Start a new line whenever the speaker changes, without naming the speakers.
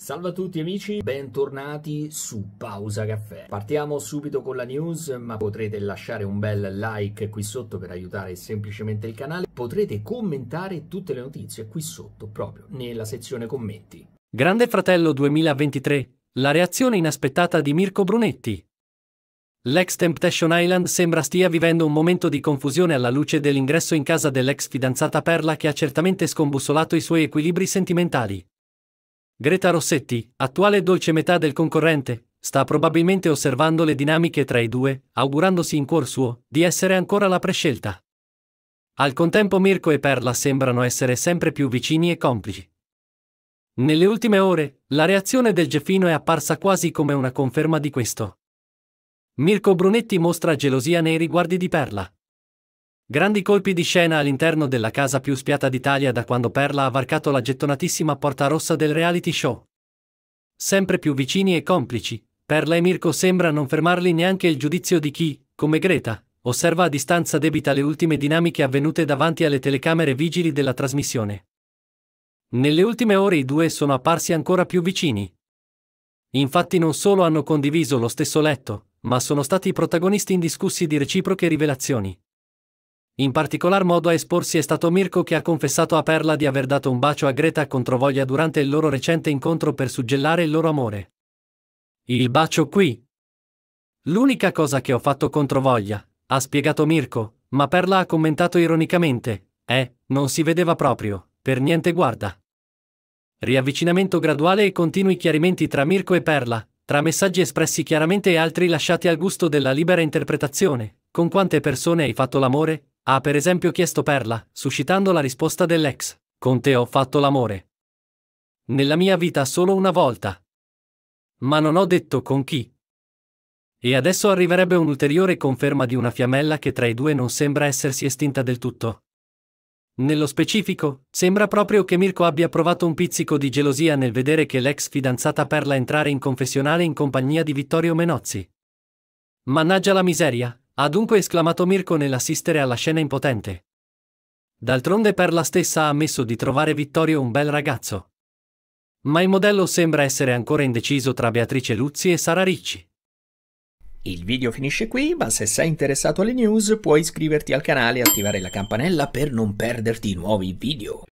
Salve a tutti amici, bentornati su Pausa Caffè. Partiamo subito con la news, ma potrete lasciare un bel like qui sotto per aiutare semplicemente il canale. Potrete commentare tutte le notizie qui sotto, proprio nella sezione commenti. Grande Fratello 2023, la reazione inaspettata di Mirko Brunetti. L'ex Temptation Island sembra stia vivendo un momento di confusione alla luce dell'ingresso in casa dell'ex fidanzata Perla che ha certamente scombussolato i suoi equilibri sentimentali. Greta Rossetti, attuale dolce metà del concorrente, sta probabilmente osservando le dinamiche tra i due, augurandosi in cuor suo di essere ancora la prescelta. Al contempo Mirko e Perla sembrano essere sempre più vicini e complici. Nelle ultime ore, la reazione del Geffino è apparsa quasi come una conferma di questo. Mirko Brunetti mostra gelosia nei riguardi di Perla, Grandi colpi di scena all'interno della casa più spiata d'Italia da quando Perla ha varcato la gettonatissima porta rossa del reality show. Sempre più vicini e complici, Perla e Mirko sembra non fermarli neanche il giudizio di chi, come Greta, osserva a distanza debita le ultime dinamiche avvenute davanti alle telecamere vigili della trasmissione. Nelle ultime ore i due sono apparsi ancora più vicini. Infatti non solo hanno condiviso lo stesso letto, ma sono stati i protagonisti indiscussi di reciproche rivelazioni. In particolar modo a esporsi è stato Mirko che ha confessato a Perla di aver dato un bacio a Greta controvoglia durante il loro recente incontro per suggellare il loro amore. Il bacio qui. L'unica cosa che ho fatto controvoglia, ha spiegato Mirko, ma Perla ha commentato ironicamente, eh, non si vedeva proprio, per niente guarda. Riavvicinamento graduale e continui chiarimenti tra Mirko e Perla, tra messaggi espressi chiaramente e altri lasciati al gusto della libera interpretazione, con quante persone hai fatto l'amore, ha per esempio chiesto Perla, suscitando la risposta dell'ex, con te ho fatto l'amore. Nella mia vita solo una volta. Ma non ho detto con chi. E adesso arriverebbe un'ulteriore conferma di una fiammella che tra i due non sembra essersi estinta del tutto. Nello specifico, sembra proprio che Mirko abbia provato un pizzico di gelosia nel vedere che l'ex fidanzata Perla entrare in confessionale in compagnia di Vittorio Menozzi. Mannaggia la miseria, ha dunque esclamato Mirko nell'assistere alla scena impotente. D'altronde Perla stessa ha ammesso di trovare Vittorio un bel ragazzo. Ma il modello sembra essere ancora indeciso tra Beatrice Luzzi e Sara Ricci. Il video finisce qui, ma se sei interessato alle news puoi iscriverti al canale e attivare la campanella per non perderti nuovi video.